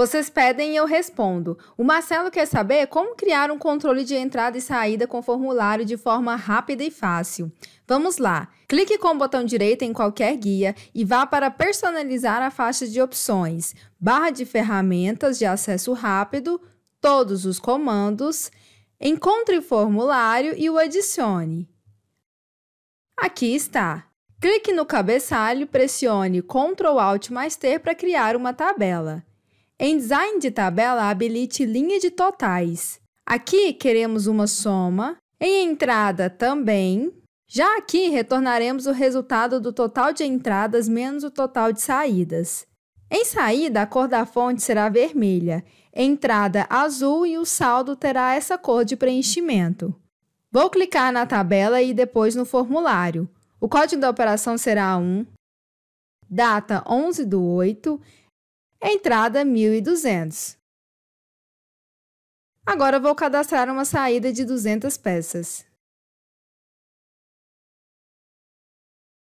Vocês pedem e eu respondo. O Marcelo quer saber como criar um controle de entrada e saída com formulário de forma rápida e fácil. Vamos lá. Clique com o botão direito em qualquer guia e vá para personalizar a faixa de opções, barra de ferramentas de acesso rápido, todos os comandos, encontre o formulário e o adicione. Aqui está. Clique no cabeçalho e pressione Ctrl Alt mais T para criar uma tabela. Em design de tabela, habilite linha de totais. Aqui queremos uma soma, em entrada também. Já aqui retornaremos o resultado do total de entradas menos o total de saídas. Em saída, a cor da fonte será vermelha, entrada azul e o saldo terá essa cor de preenchimento. Vou clicar na tabela e depois no formulário. O código da operação será 1, data 11 do 8, é entrada 1.200. Agora vou cadastrar uma saída de 200 peças.